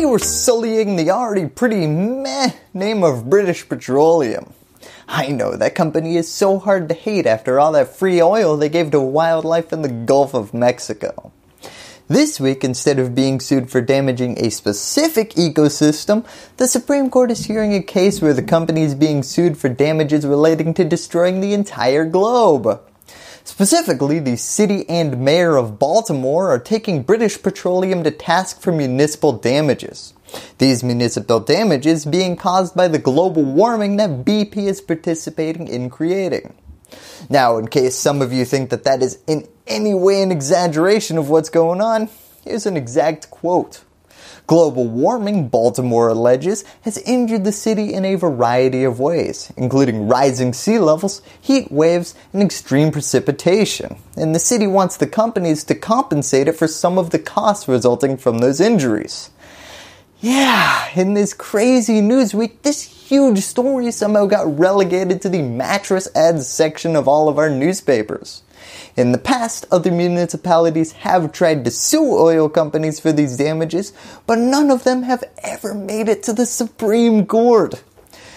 They were sullying the already pretty meh name of British Petroleum. I know, that company is so hard to hate after all that free oil they gave to wildlife in the Gulf of Mexico. This week, instead of being sued for damaging a specific ecosystem, the Supreme Court is hearing a case where the company is being sued for damages relating to destroying the entire globe. Specifically, the city and mayor of Baltimore are taking British Petroleum to task for municipal damages. These municipal damages being caused by the global warming that BP is participating in creating. Now, in case some of you think that that is in any way an exaggeration of what's going on, here's an exact quote. Global warming, Baltimore alleges, has injured the city in a variety of ways, including rising sea levels, heat waves, and extreme precipitation, and the city wants the companies to compensate it for some of the costs resulting from those injuries. Yeah, in this crazy news week, this huge story somehow got relegated to the mattress ads section of all of our newspapers. In the past, other municipalities have tried to sue oil companies for these damages, but none of them have ever made it to the Supreme Court.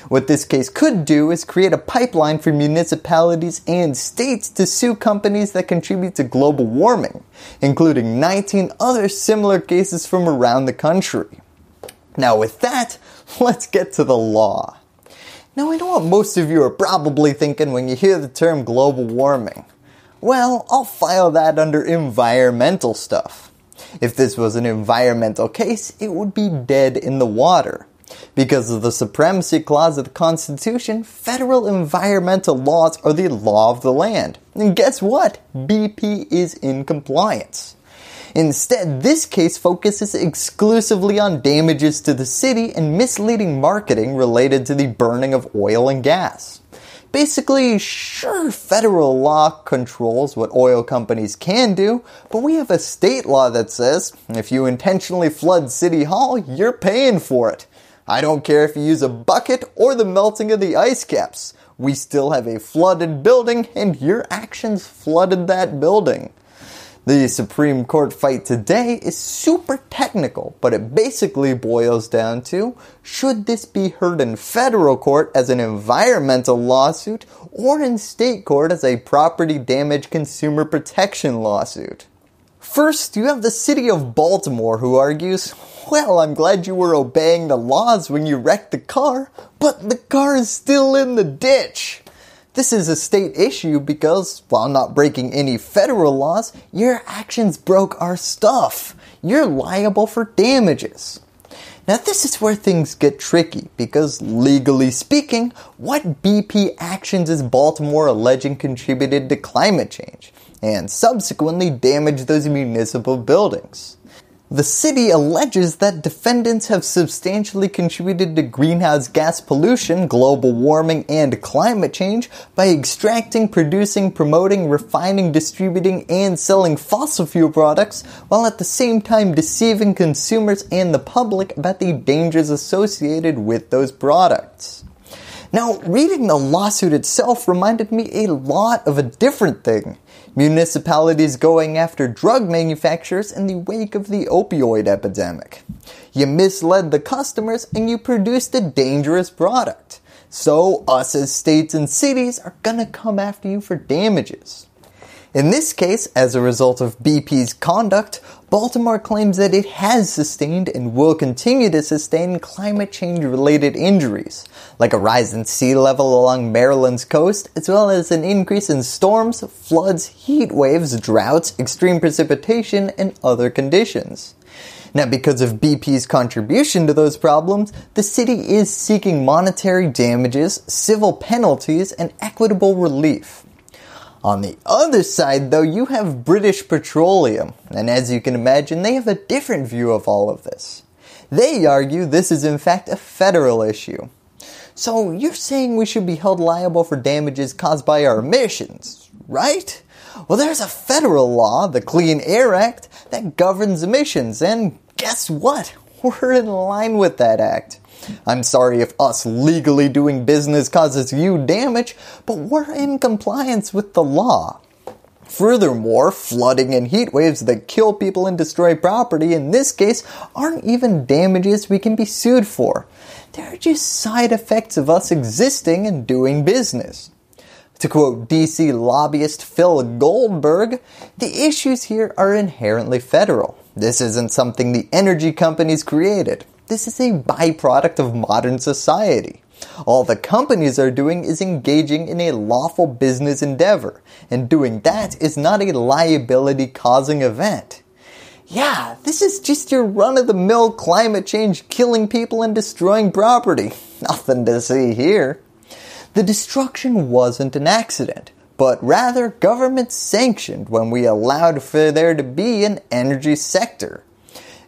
What this case could do is create a pipeline for municipalities and states to sue companies that contribute to global warming, including 19 other similar cases from around the country. Now with that, let's get to the law. Now I know what most of you are probably thinking when you hear the term global warming well, I'll file that under environmental stuff. If this was an environmental case, it would be dead in the water. Because of the Supremacy Clause of the Constitution, federal environmental laws are the law of the land. And guess what? BP is in compliance. Instead, this case focuses exclusively on damages to the city and misleading marketing related to the burning of oil and gas. Basically, sure, federal law controls what oil companies can do, but we have a state law that says if you intentionally flood City Hall, you're paying for it. I don't care if you use a bucket or the melting of the ice caps. We still have a flooded building and your actions flooded that building. The Supreme Court fight today is super technical, but it basically boils down to should this be heard in federal court as an environmental lawsuit or in state court as a property damage consumer protection lawsuit? First, you have the city of Baltimore who argues, well, I'm glad you were obeying the laws when you wrecked the car, but the car is still in the ditch. This is a state issue because, while not breaking any federal laws, your actions broke our stuff. You're liable for damages. Now this is where things get tricky because legally speaking, what BP actions is Baltimore alleging contributed to climate change and subsequently damaged those municipal buildings? The city alleges that defendants have substantially contributed to greenhouse gas pollution, global warming, and climate change by extracting, producing, promoting, refining, distributing, and selling fossil fuel products while at the same time deceiving consumers and the public about the dangers associated with those products. Now, reading the lawsuit itself reminded me a lot of a different thing. Municipalities going after drug manufacturers in the wake of the opioid epidemic. You misled the customers and you produced a dangerous product. So us as states and cities are gonna come after you for damages. In this case, as a result of BP's conduct, Baltimore claims that it has sustained and will continue to sustain climate change related injuries, like a rise in sea level along Maryland's coast, as well as an increase in storms, floods, heat waves, droughts, extreme precipitation, and other conditions. Now because of BP's contribution to those problems, the city is seeking monetary damages, civil penalties, and equitable relief. On the other side, though, you have British Petroleum, and as you can imagine, they have a different view of all of this. They argue this is in fact a federal issue. So you're saying we should be held liable for damages caused by our emissions, right? Well, there's a federal law, the Clean Air Act, that governs emissions, and guess what? We're in line with that act. I'm sorry if us legally doing business causes you damage, but we're in compliance with the law. Furthermore, flooding and heat waves that kill people and destroy property in this case aren't even damages we can be sued for. They're just side effects of us existing and doing business. To quote DC lobbyist Phil Goldberg, the issues here are inherently federal. This isn't something the energy companies created. This is a byproduct of modern society. All the companies are doing is engaging in a lawful business endeavor, and doing that is not a liability causing event. Yeah, this is just your run of the mill climate change killing people and destroying property. Nothing to see here. The destruction wasn't an accident, but rather government sanctioned when we allowed for there to be an energy sector.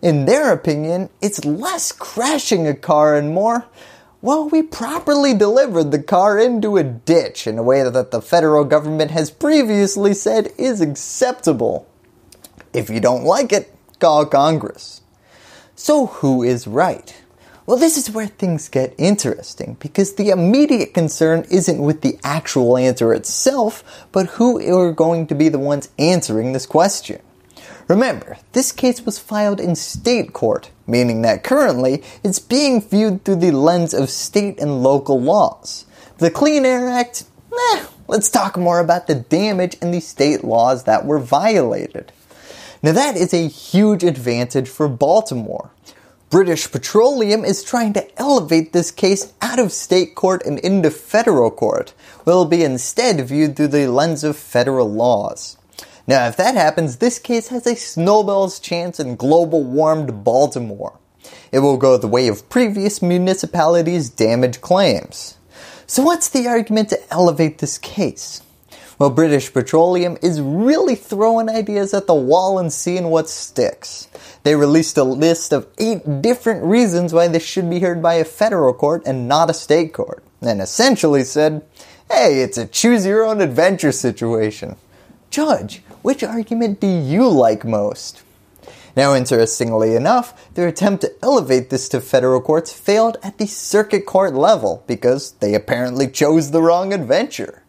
In their opinion, it's less crashing a car and more, well, we properly delivered the car into a ditch in a way that the federal government has previously said is acceptable. If you don't like it, call Congress. So who is right? Well, this is where things get interesting because the immediate concern isn't with the actual answer itself, but who are going to be the ones answering this question. Remember, this case was filed in state court, meaning that currently it's being viewed through the lens of state and local laws. The Clean Air Act, eh, let's talk more about the damage and the state laws that were violated. Now that is a huge advantage for Baltimore. British Petroleum is trying to elevate this case out of state court and into federal court, will be instead viewed through the lens of federal laws. Now, if that happens, this case has a snowball's chance in global warmed Baltimore. It will go the way of previous municipalities' damage claims. So what's the argument to elevate this case? Well, British Petroleum is really throwing ideas at the wall and seeing what sticks. They released a list of 8 different reasons why this should be heard by a federal court and not a state court, and essentially said, hey, it's a choose your own adventure situation. Judge, which argument do you like most? Now, interestingly enough, their attempt to elevate this to federal courts failed at the circuit court level because they apparently chose the wrong adventure.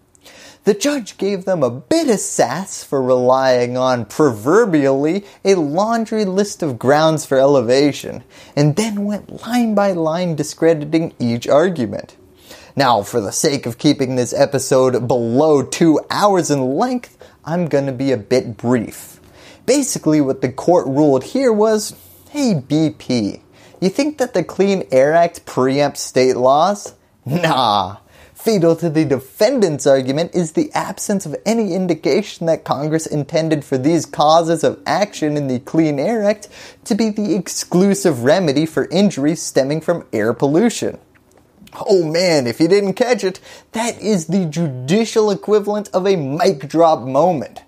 The judge gave them a bit of sass for relying on proverbially a laundry list of grounds for elevation and then went line by line discrediting each argument. Now, for the sake of keeping this episode below two hours in length, I'm going to be a bit brief. Basically, what the court ruled here was hey, BP, you think that the Clean Air Act preempts state laws? Nah. Fatal to the defendant's argument is the absence of any indication that Congress intended for these causes of action in the Clean Air Act to be the exclusive remedy for injuries stemming from air pollution. Oh man, if you didn't catch it, that is the judicial equivalent of a mic drop moment.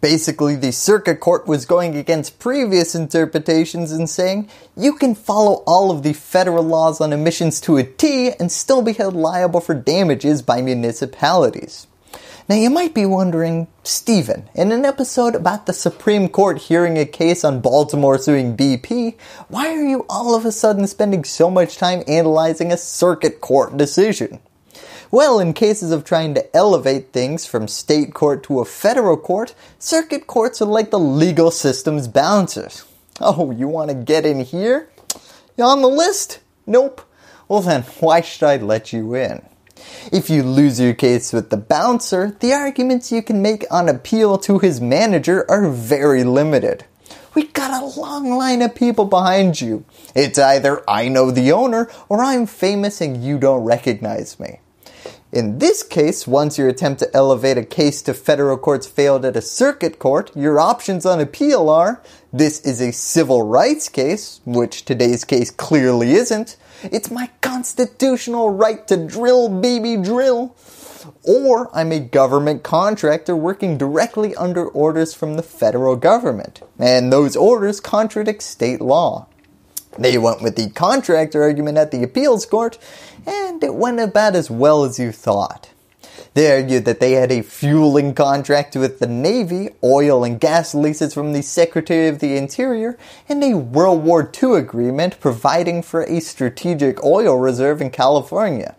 Basically, the circuit court was going against previous interpretations and saying, you can follow all of the federal laws on emissions to a T and still be held liable for damages by municipalities. Now, you might be wondering, Stephen, in an episode about the Supreme Court hearing a case on Baltimore suing BP, why are you all of a sudden spending so much time analyzing a circuit court decision? Well, in cases of trying to elevate things from state court to a federal court, circuit courts are like the legal system's bouncers. Oh, you want to get in here? You on the list? Nope. Well then, why should I let you in? If you lose your case with the bouncer, the arguments you can make on appeal to his manager are very limited. We've got a long line of people behind you. It's either I know the owner or I'm famous and you don't recognize me. In this case, once your attempt to elevate a case to federal courts failed at a circuit court, your options on appeal are, this is a civil rights case, which today's case clearly isn't, it's my constitutional right to drill, baby, drill. Or I'm a government contractor working directly under orders from the federal government, and those orders contradict state law. They went with the contractor argument at the appeals court, and it went about as well as you thought. They argued that they had a fueling contract with the Navy, oil and gas leases from the Secretary of the Interior, and a World War II agreement providing for a strategic oil reserve in California.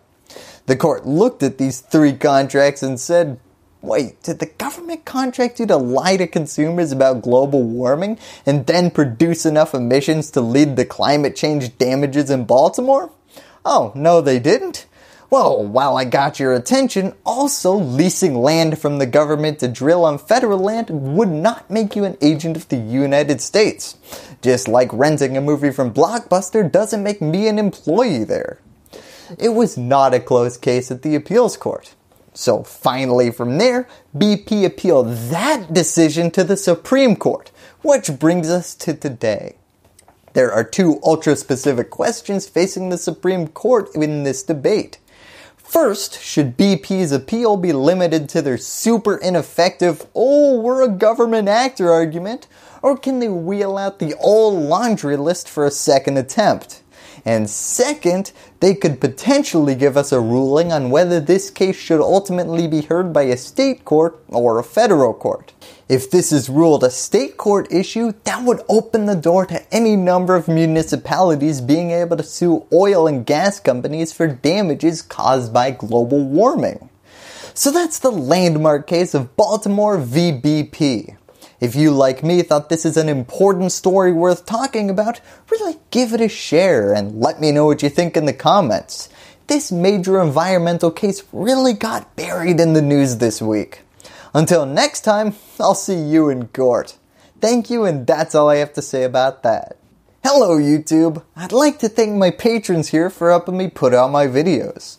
The court looked at these three contracts and said, Wait, did the government contract you to lie to consumers about global warming and then produce enough emissions to lead the climate change damages in Baltimore? Oh, no they didn't. Well, while I got your attention, also leasing land from the government to drill on federal land would not make you an agent of the United States. Just like renting a movie from Blockbuster doesn't make me an employee there. It was not a close case at the appeals court. So finally from there, BP appealed that decision to the Supreme Court, which brings us to today. There are two ultra specific questions facing the Supreme Court in this debate. First, should BP's appeal be limited to their super ineffective, oh, we're a government actor argument, or can they wheel out the old laundry list for a second attempt? And second, they could potentially give us a ruling on whether this case should ultimately be heard by a state court or a federal court. If this is ruled a state court issue, that would open the door to any number of municipalities being able to sue oil and gas companies for damages caused by global warming. So that's the landmark case of Baltimore v. BP. If you, like me, thought this is an important story worth talking about, really give it a share and let me know what you think in the comments. This major environmental case really got buried in the news this week. Until next time, I'll see you in court. Thank you and that's all I have to say about that. Hello YouTube! I'd like to thank my patrons here for helping me put out my videos.